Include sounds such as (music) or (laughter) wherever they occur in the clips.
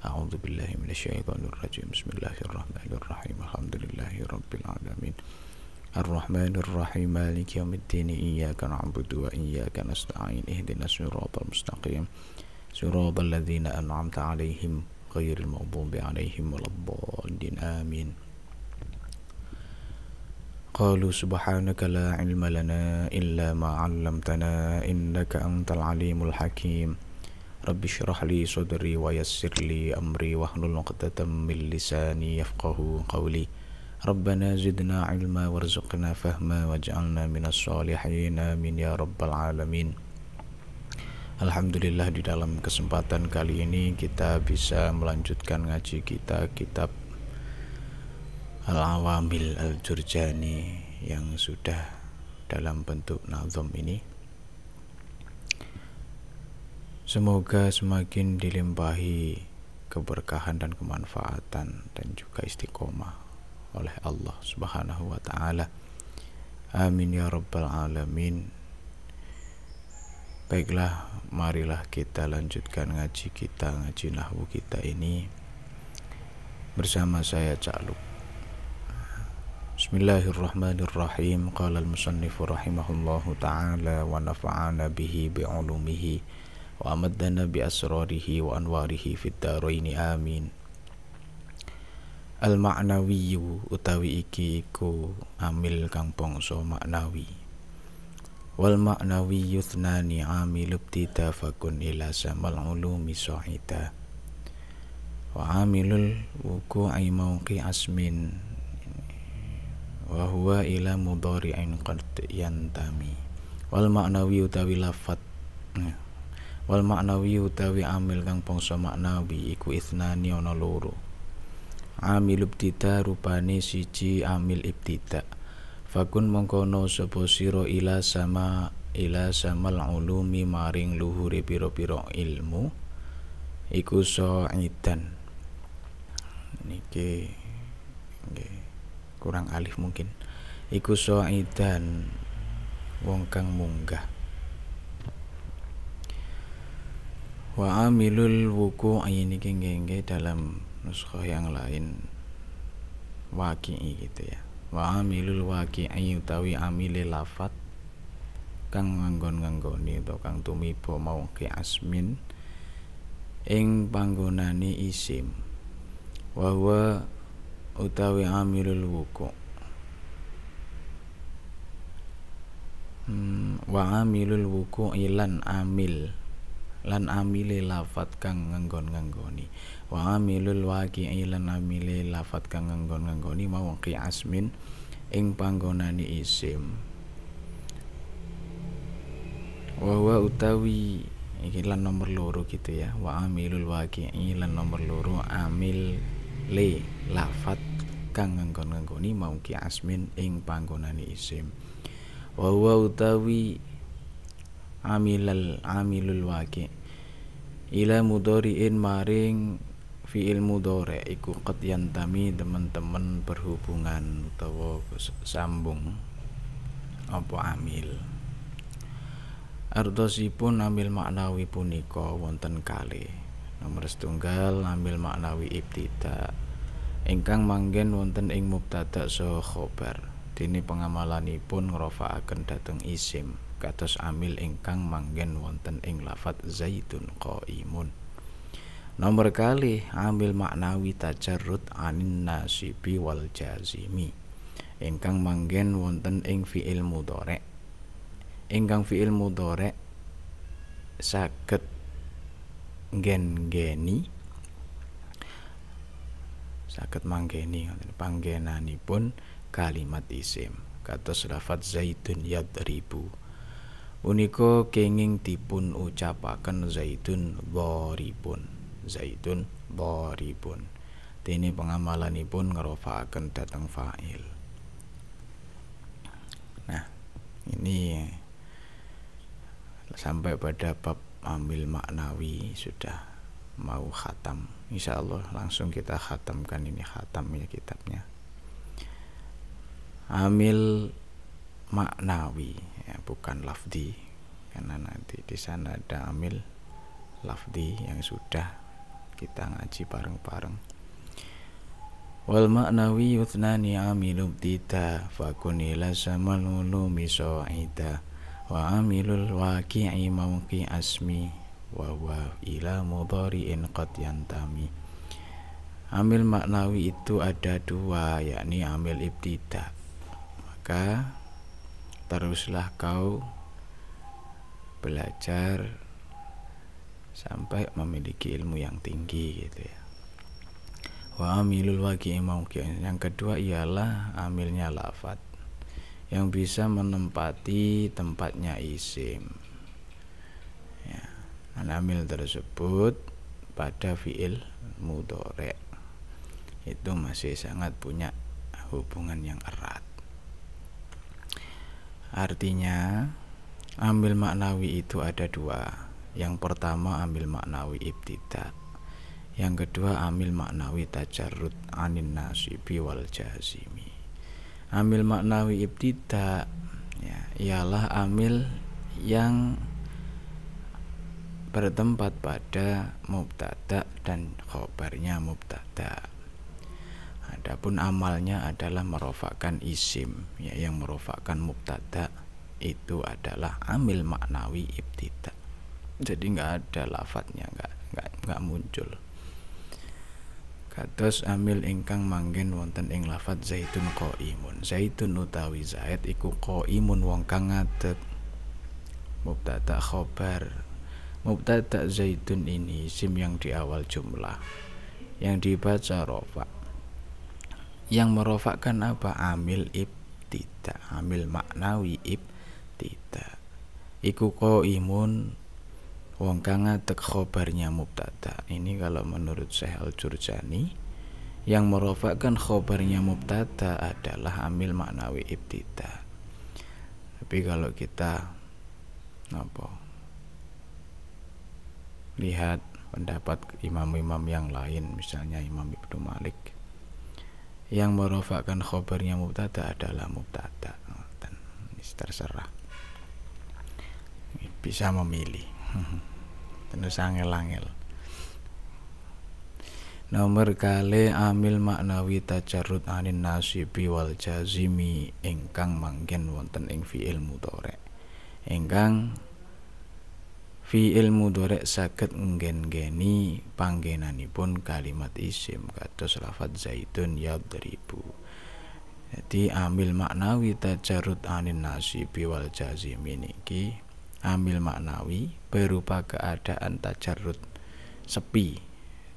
أعوذ بالله من الشيطان الرجيم بسم الله الرحمن الرحيم الحمد لله رب العالمين الرحمن الرحيم مالك يوم الدين إياك نعبد وإياك نستعين اهدنا الصراط المستقيم صراط الذين أنعمت عليهم غير المغضوب عليهم ولا الضالين آمين قالوا سبحانك لا علم لنا إلا ما علمتنا إنك أنت العليم الحكيم Rabbi syrah li sadri wa yassir li amri wa hlul min lisani yafqahu qawli Rabbana zidna ilma warzuqna fahma waj'alna minas salihin amin ya Alhamdulillah di dalam kesempatan kali ini kita bisa melanjutkan ngaji kita kitab Al-Awamil Al-Jurjani yang sudah dalam bentuk nazom ini Semoga semakin dilimpahi keberkahan dan kemanfaatan dan juga istiqomah oleh Allah Subhanahu wa taala. Amin ya rabbal alamin. Baiklah, marilah kita lanjutkan ngaji kita, ngaji nahwu kita ini bersama saya Cak Luk. Bismillahirrahmanirrahim. Qala al-musannifu rahimahullahu taala wa nafa'ana bihi bi وأمدنا بأسراره وأنواره في الدارين Amin. Al maknawiyu utawi iki iku amil kang bangsa maknawi. Wal maknawiyu thnani amil ibtida fakun ila samal ulumi sahida. Wa amilul wuku'i mauqi asmin wa huwa ila mudhari'in qad yantami. Wal maknawi utawi lafat nah, wal maknawi utawi amil kang bangsa maknawi iku isnani ana loro amil ibtida rupane siji amil ibtida fakun mongkono sapa sira ila sama ila samal ulumi maring luhure pira-pira ilmu iku so'idan niki kurang alif mungkin iku so'idan wong kang munggah wa amilul wuku ini gengge dalam nuskah yang lain waki'i gitu ya wa amilul waki'i utawi amile lafat kang nganggon-nganggoni atau kang tumiba mau ke asmin ing panggonane isim wawa utawi amilul wuku hmm, wa amilul wuku ilan amil lan amile lafat kang nganggon nganggoni wa amilul waki lan amile lafat kang nganggon nganggoni mau ki asmin ing panggonani isim wa wa utawi iki lan nomor loro gitu ya wa amilul waki lan nomor loro amil le lafat kang nganggon nganggoni mau ki asmin ing panggonani isim wa wa utawi amilal amilul waki ila mudoriin maring fiil mudore iku qad yantami teman-teman berhubungan utawa sambung apa amil Ardosipun ambil maknawi punika wonten kali nomor setunggal ambil maknawi ibtida ingkang manggen wonten ing mubtada saha so khobar pun pengamalanipun akan dateng isim kados amil ingkang manggen wonten ing lafat zaitun qaimun nomor kali ambil maknawi tajarrud anin nasibi wal jazimi ingkang manggen wonten ing fiil Engkang ingkang fiil mudhari saket gen-geni Saket manggeni panggenanipun kalimat isim Katus lafat zaitun yadribu Uniko kenging dipun ucapaken zaitun Boripun zaitun pengamalan dene pengamalanipun ngerofaken datang fa'il nah ini sampai pada bab ambil maknawi sudah mau khatam insya Allah langsung kita khatamkan ini khatamnya kitabnya amil maknawi ya, bukan lafdi karena nanti di sana ada amil lafdi yang sudah kita ngaji bareng-bareng wal maknawi yutnani amilub dita fakunila samal ulumi so'ida wa amilul waki'i mawki asmi wa wa ila in qad yantami amil maknawi itu ada dua yakni amil ibtida maka teruslah kau belajar sampai memiliki ilmu yang tinggi gitu ya wa amilul yang kedua ialah amilnya lafat yang bisa menempati tempatnya isim ya, amil tersebut pada fiil mudorek itu masih sangat punya hubungan yang erat Artinya, ambil maknawi itu ada dua. Yang pertama ambil maknawi ibtidat. Yang kedua ambil maknawi tajarut anin nasibi wal jazimi. Ambil maknawi ibtidak ya, ialah ambil yang bertempat pada mubtada dan khobarnya mubtada Adapun amalnya adalah merofakkan isim, ya, yang merofakkan mubtada itu adalah amil maknawi ibtida. Jadi nggak ada lafadznya, nggak nggak nggak muncul. Kados amil ingkang manggen wonten ing lafadz zaitun imun Zaitun utawi zait iku imun wong kang ngatet Mubtada khobar. Mubtada zaitun ini isim yang di awal jumlah yang dibaca rofak yang merofakkan apa amil ibtida amil maknawi ibtida iku ko imun wong kang ngadeg khobarnya mubtada ini kalau menurut Syekh Al Jurjani yang merofakkan khobarnya mubtada adalah amil maknawi ibtida tapi kalau kita apa lihat pendapat imam-imam yang lain misalnya Imam Ibnu Malik yang merofakkan khobarnya mubtada adalah mubtada dan terserah bisa memilih (laughs) tentu angel angel Nomor kali amil maknawi tajarut anin nasibi wal jazimi ingkang manggen wonten ing ilmu tore Ingkang fi ilmu dorek sakit nggen-geni panggenanipun kalimat isim kados lafat zaitun yadribu jadi ambil maknawi tajarut anin nasibi wal jazim ini ki. ambil maknawi berupa keadaan tajarut sepi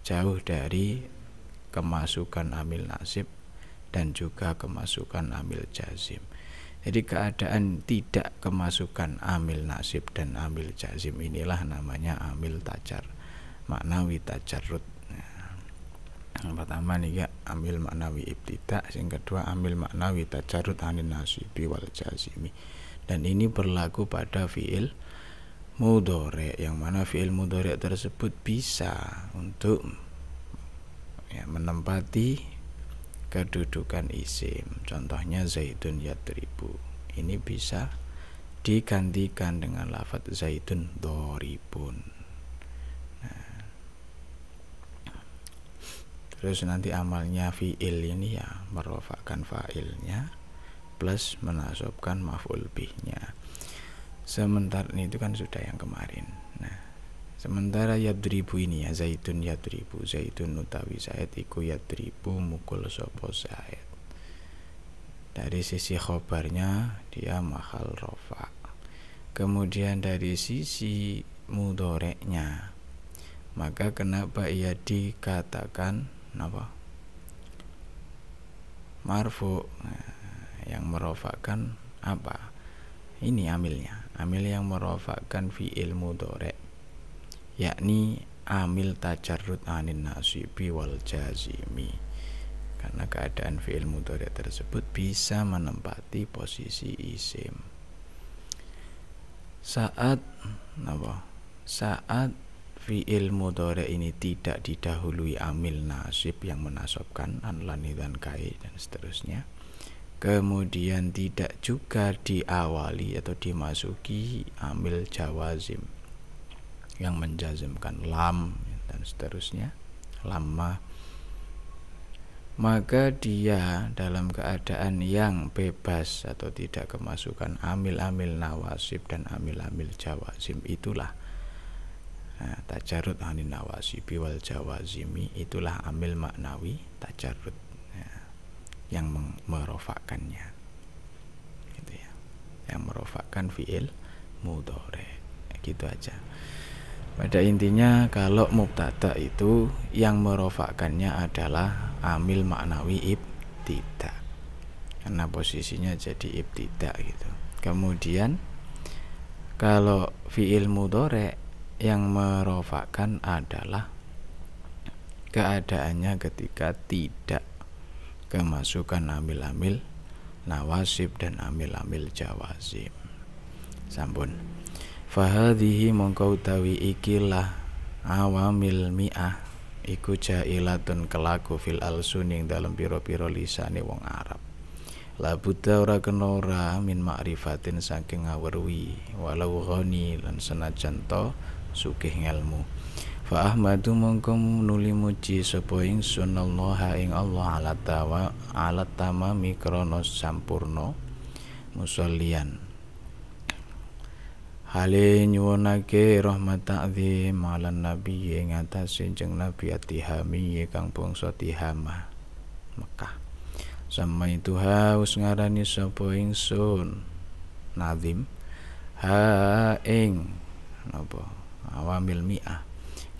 jauh dari kemasukan amil nasib dan juga kemasukan amil jazim jadi keadaan tidak kemasukan amil nasib dan amil jazim inilah namanya amil tajar maknawi tajarut nah, Yang pertama nih ya amil maknawi ibtida, yang kedua amil maknawi tajarut anin nasib wal jazimi. Dan ini berlaku pada fiil mudore yang mana fiil mudore tersebut bisa untuk ya, menempati kedudukan isim contohnya zaitun yadribu ini bisa digantikan dengan lafat zaitun doribun pun nah. terus nanti amalnya fi'il ini ya merofakkan fa'ilnya plus menasobkan maf'ul bihnya sementara ini itu kan sudah yang kemarin Sementara yadribu ini ya zaitun yadribu zaitun utawi zaid iku yadribu mukul sopo zaid. Dari sisi khobarnya dia mahal rofa. Kemudian dari sisi mudoreknya maka kenapa ia dikatakan apa? Marfu nah, yang merofakan apa? Ini amilnya, amil yang merofakan fi fi'il mudorek yakni amil tajarrud anin nasibi wal jazimi karena keadaan fi'il mudhari tersebut bisa menempati posisi isim saat apa saat fi'il mudhari ini tidak didahului amil nasib yang menasabkan an lan dan kai dan seterusnya kemudian tidak juga diawali atau dimasuki amil jawazim yang menjazimkan lam dan seterusnya lama maka dia dalam keadaan yang bebas atau tidak kemasukan amil-amil nawasib dan amil-amil jawazim itulah nah, tajarut anin nawasibi wal jawazimi itulah amil maknawi tajarut ya, yang merofakannya gitu ya. yang merofakkan fiil mudore gitu aja pada intinya kalau mubtada itu yang merovakannya adalah amil maknawi ib tidak karena posisinya jadi tidak gitu. Kemudian kalau fiil mudore yang merofakkan adalah keadaannya ketika tidak kemasukan amil-amil nawasib dan amil-amil jawazim. Sampun. Fahadhihi mongkau tawi ikilah awamil mi'ah iku jailatun kelaku fil al suning dalam piro-piro lisane wong Arab. La buddha ora kena min ma'rifatin saking ngawerwi walau ghani lan senajan to sugih ngelmu. Fa ahmadu mongko nuli muji sapa sunallah ing Allah ala tawa ala tamami kronos sampurno musallian Hale nyuwunake rahmat ta'zim malan nabi ing atase jeng nabi atihami kang bangsa Tihama Mekah. Sama itu haus ngarani sapa ingsun nazim ha ing napa awamil mi'ah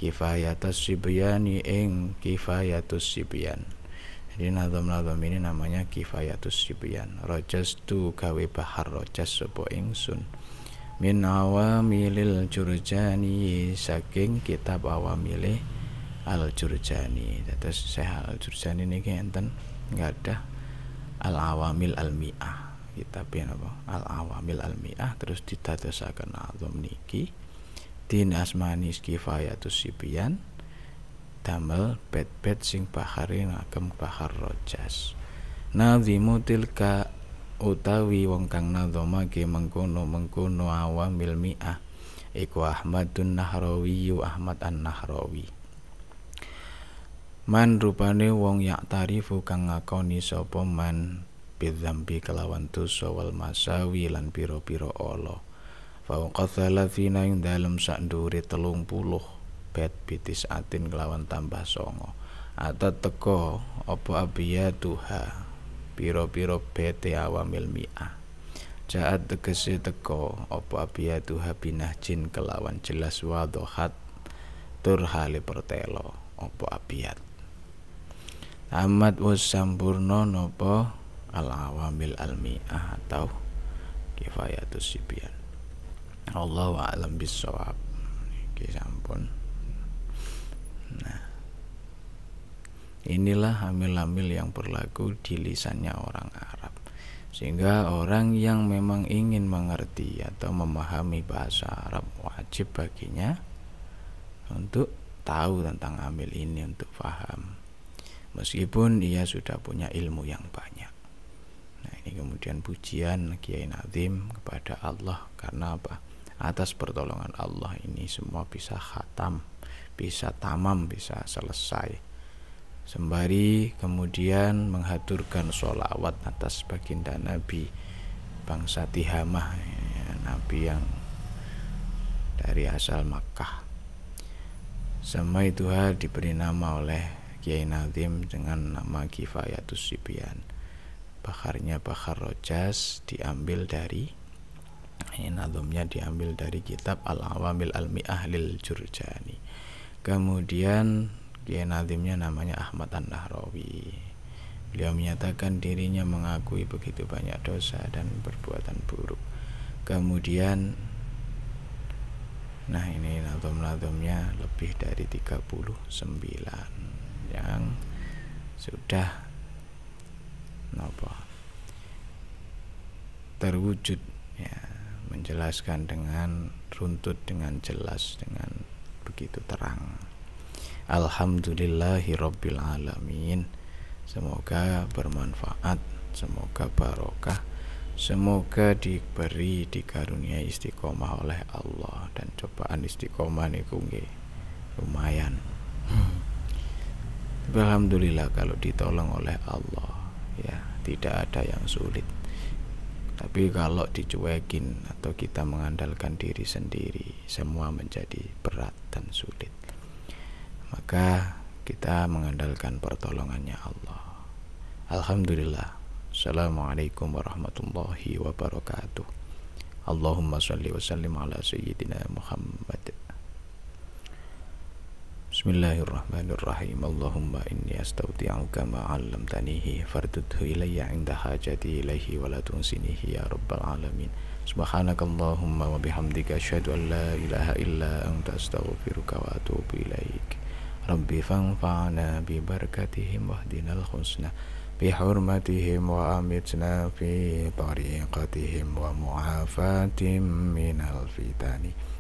kifayatus sibyani ing kifayatus sibyan jadi nadom nadom ini namanya kifayatus sibyan rojas tu gawe bahar rojas sopo sun min awamilil jurjani saking kitab awamilih al jurjani terus saya al jurjani ini enten nggak ada al awamil al mi'ah kitabnya apa al awamil al mi'ah terus ditatesaken azam niki din asmani kifayatus sibian damel bed-bed sing bahari ngagem bahar rojas nazimu tilka utawi wong kang nadzamake mengkono-mengkono awamil mi'ah iku Ahmadun Nahrawi Ahmad An-Nahrawi Man rupane wong yak tarifu kang ngakoni sapa man bidzambi kelawan dosa wal masawi lan pira-pira ala fauqa fina ing dalem sak ndure 30 bet bitis atin kelawan tambah songo atat teko apa abiya duha piro-piro bete awamil mi'ah Jaat tegese teko apa abiyatu habinah jin kelawan jelas wadohat turhale pertelo opo abiyat Amat was sampurno nopo al awamil almiah atau kifayatus sibian Allah wa alam bisawab iki sampun nah Inilah hamil-hamil yang berlaku di lisannya orang Arab, sehingga orang yang memang ingin mengerti atau memahami bahasa Arab wajib baginya untuk tahu tentang hamil ini, untuk paham, meskipun ia sudah punya ilmu yang banyak. Nah, ini kemudian pujian Kiai Nazim kepada Allah karena apa? Atas pertolongan Allah ini semua bisa khatam, bisa tamam, bisa selesai sembari kemudian menghaturkan sholawat atas baginda Nabi bangsa Tihamah ya, Nabi yang dari asal Makkah semai hal diberi nama oleh Kiai Nazim dengan nama Kifayatus Sibian bakarnya bakar rojas diambil dari ini diambil dari kitab Al-Awamil Al-Mi'ah Jurjani kemudian dia Nadimnya namanya Ahmad An-Nahrawi. Beliau menyatakan dirinya mengakui begitu banyak dosa dan perbuatan buruk. Kemudian Nah ini nazom-nazomnya lebih dari 39 Yang sudah nopo terwujud ya menjelaskan dengan runtut dengan jelas dengan begitu terang Alhamdulillahi Alamin Semoga bermanfaat Semoga barokah Semoga diberi dikarunia istiqomah oleh Allah Dan cobaan istiqomah niku Lumayan hmm. Alhamdulillah kalau ditolong oleh Allah Ya tidak ada yang sulit tapi kalau dicuekin atau kita mengandalkan diri sendiri, semua menjadi berat dan sulit maka kita mengandalkan pertolongannya Allah. Alhamdulillah. Assalamualaikum warahmatullahi wabarakatuh. Allahumma salli wa sallim ala sayyidina Muhammad. Bismillahirrahmanirrahim. Allahumma inni astaudi'uka ma 'allamtanihi fardudhu ilayya 'inda hajati ilayhi wa la tunsinihi ya rabbal alamin. Subhanakallahumma wa bihamdika asyhadu an la ilaha illa anta astaghfiruka wa atubu ilaika. Rabbi fanfa'na bi barakatihim wahdinal husna bi hurmatihim wa amitna fi tariqatihim wa mu'afatim minal fitani.